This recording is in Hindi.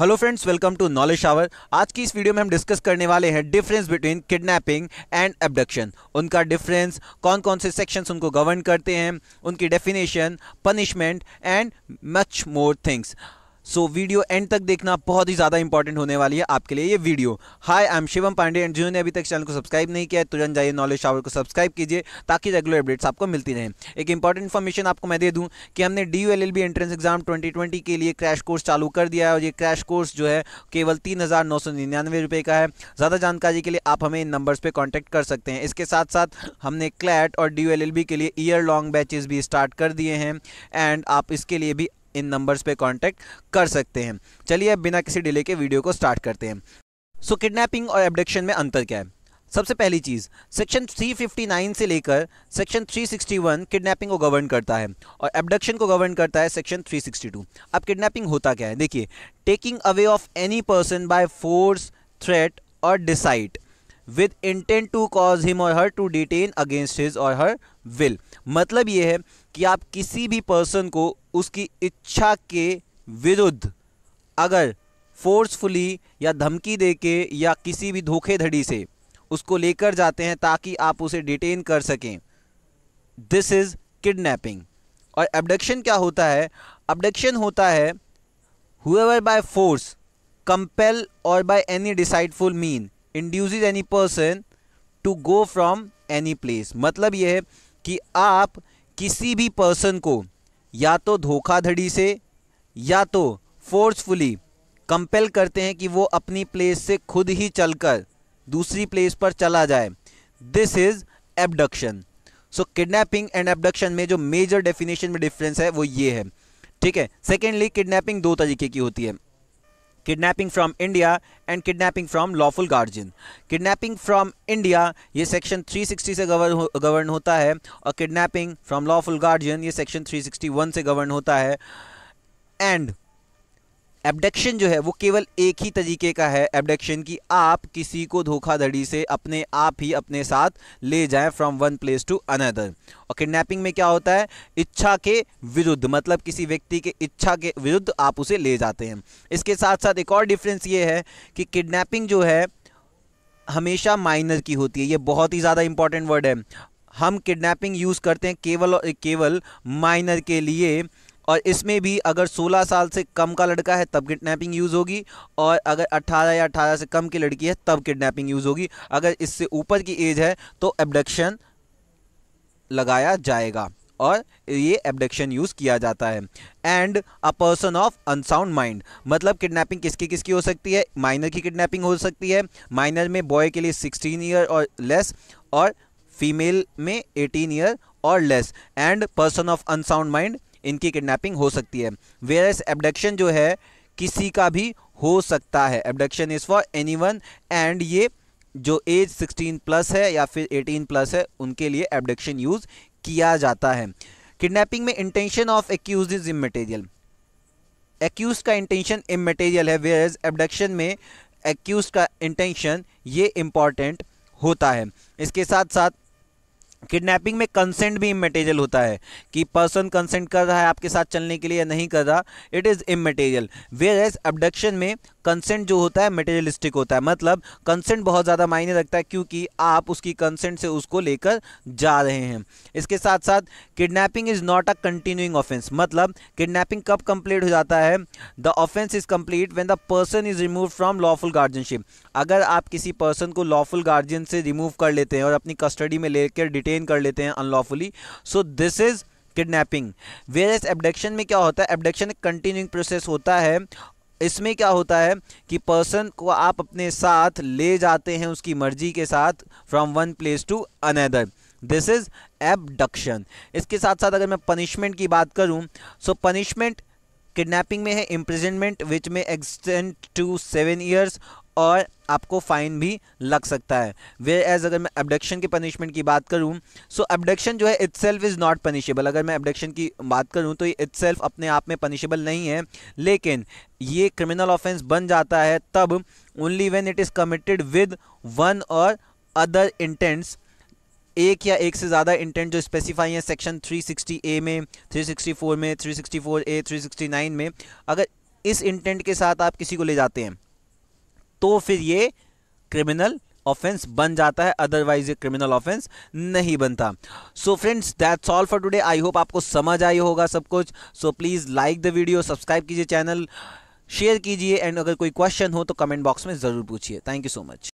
hello friends welcome to knowledge hour आज की इस वीडियो में हम डिस्कस करने वाले हैं difference between kidnapping and abduction उनका डिफरेंस कौन कौन से सेक्शंस उनको गवर्न करते हैं उनकी definition punishment and much more things so so, video end तक देखना बहुत ही ज़्यादा इंपॉर्टेंट होने वाली है आपके लिए ये video hi I am Shivam Pandey and जिन्होंने अभी तक चैनल को सब्सक्राइब नहीं किया है तुरंत जाइए नॉलेज शावर को सब्सक्राइब कीजिए ताकि रेगुलर अपडेट्स आपको मिलती रहें एक इंपॉर्टेंट इन्फॉर्मेशन आपको मैं दे दूँ कि हमने D U L L B entrance exam twenty twenty के लिए क्रैश कोर्स चालू कर दिया है और ये क्रैश कोर्स जो है केवल तीन हज़ार नौ सौ निन्यानवे रुपये का है ज़्यादा जानकारी के लिए आप हमें इन नंबर्स पर कॉन्टैक्ट कर सकते हैं इसके साथ साथ हमने क्लैट और D U L L B के लिए ईयर लॉन्ग बैचेज भी स्टार्ट कर दिए हैं एंड आप इसके लिए भी इन नंबर्स पे कांटेक्ट कर सकते हैं चलिए अब बिना किसी डिले के वीडियो को स्टार्ट करते हैं सो so, किडनैपिंग और एबडक्शन में अंतर क्या है सबसे पहली चीज़ सेक्शन 359 से लेकर सेक्शन 361 किडनैपिंग को गवर्न करता है और एबडक्शन को गवर्न करता है सेक्शन 362 अब किडनैपिंग होता क्या है देखिए taking away of any person by force threat or deceit with intent to cause him or her to detain against his or her will मतलब ये है कि आप किसी भी पर्सन को उसकी इच्छा के विरुद्ध अगर फोर्सफुली या धमकी दे के या किसी भी धोखेधड़ी से उसको लेकर जाते हैं ताकि आप उसे डिटेन कर सकें दिस इज़ किडनैपिंग और एबडक्शन क्या होता है अबडक्शन होता है whoever by force compel or by any deceitful mean induce any person to go from any place मतलब यह है कि आप किसी भी पर्सन को या तो धोखाधड़ी से या तो फोर्सफुली कंपेल करते हैं कि वो अपनी प्लेस से खुद ही चलकर दूसरी प्लेस पर चला जाए this is abduction so kidnapping and abduction में जो मेजर डेफिनेशन में डिफरेंस है वो ये है ठीक है सेकेंडली किडनैपिंग दो तरीके की होती है kidnapping from India and kidnapping from lawful guardian kidnapping from India ये सेक्शन 360 से गवर्न हो, गवर्न होता है और किडनैपिंग फ्रॉम लॉफुल गार्जियन ये सेक्शन 361 से गवर्न होता है एंड एबडक्शन जो है वो केवल एक ही तरीके का है एबडक्शन की आप किसी को धोखाधड़ी से अपने आप ही अपने साथ ले जाएं from one place to another और किडनैपिंग में क्या होता है इच्छा के विरुद्ध मतलब किसी व्यक्ति के इच्छा के विरुद्ध आप उसे ले जाते हैं इसके साथ साथ एक और डिफरेंस ये है कि किडनैपिंग जो है हमेशा माइनर की होती है ये बहुत ही ज़्यादा इंपॉर्टेंट वर्ड है हम किडनैपिंग यूज़ करते हैं केवल और केवल माइनर के लिए और इसमें भी अगर 16 साल से कम का लड़का है तब किडनैपिंग यूज़ होगी और अगर 18 या 18 से कम की लड़की है तब किडनैपिंग यूज़ होगी अगर इससे ऊपर की एज है तो एबडक्शन लगाया जाएगा और ये एबडक्शन यूज़ किया जाता है and a person of unsound mind मतलब किडनैपिंग किसकी किसकी हो सकती है माइनर की किडनैपिंग हो सकती है माइनर में बॉय के लिए 16 ईयर और लेस और फीमेल में 18 year or less and person of unsound mind इनकी किडनैपिंग हो सकती है वेयर एस एबडक्शन जो है किसी का भी हो सकता है abduction is for any one and ये जो एज 16 प्लस है या फिर 18 प्लस है उनके लिए एबडक्शन यूज़ किया जाता है किडनैपिंग में intention of accused is immaterial accused का इंटेंशन इमेटेरियल है वेयर एज एबडक्शन में एक्यूज का इंटेंशन ये इम्पॉर्टेंट होता है इसके साथ साथ किडनैपिंग में कंसेंट भी इमेटेरियल होता है कि पर्सन कंसेंट कर रहा है आपके साथ चलने के लिए या नहीं कर रहा it is immaterial whereas abduction में कंसेंट जो होता है मटेरियलिस्टिक होता है मतलब कंसेंट बहुत ज़्यादा मायने रखता है क्योंकि आप उसकी कंसेंट से उसको लेकर जा रहे हैं इसके साथ साथ kidnapping is not a continuing offence मतलब किडनैपिंग कब कंप्लीट हो जाता है the offence is complete when the person is remove from lawful guardianship अगर आप किसी पर्सन को लॉफुल गार्जियन से रिमूव कर लेते हैं और अपनी कस्टडी में लेकर डिटेन कर लेते हैं unlawfully so this is kidnapping whereas abduction में क्या होता है एबडक्शन एक कंटिन्यूइंग प्रोसेस होता है इसमें क्या होता है कि पर्सन को आप अपने साथ ले जाते हैं उसकी मर्जी के साथ from one place to another this is abduction इसके साथ साथ अगर मैं पनिशमेंट की बात करूं सो पनिशमेंट किडनैपिंग में है इम्प्रिजनमेंट विच में एक्सटेंड टू सेवन ईयर्स और आपको फ़ाइन भी लग सकता है वे एज अगर मैं एबडक्शन के पनिशमेंट की बात करूं सो so एबडक्शन जो है itself is not punishable अगर मैं एबडक्शन की बात करूं तो ये इट सेल्फ अपने आप में पनिशेबल नहीं है लेकिन ये क्रिमिनल ऑफेंस बन जाता है तब only when it is committed with one or other intents एक या एक से ज़्यादा इंटेंट जो स्पेसिफाई हैं सेक्शन थ्री ए में थ्री में थ्री ए थ्री में अगर इस इंटेंट के साथ आप किसी को ले जाते हैं तो फिर ये क्रिमिनल ऑफेंस बन जाता है अदरवाइज ये क्रिमिनल ऑफेंस नहीं बनता so friends that's all for today I hope आपको समझ आई होगा सब कुछ so please like the video subscribe कीजिए चैनल शेयर कीजिए एंड अगर कोई क्वेश्चन हो तो कमेंट बॉक्स में ज़रूर पूछिए थैंक यू सो मच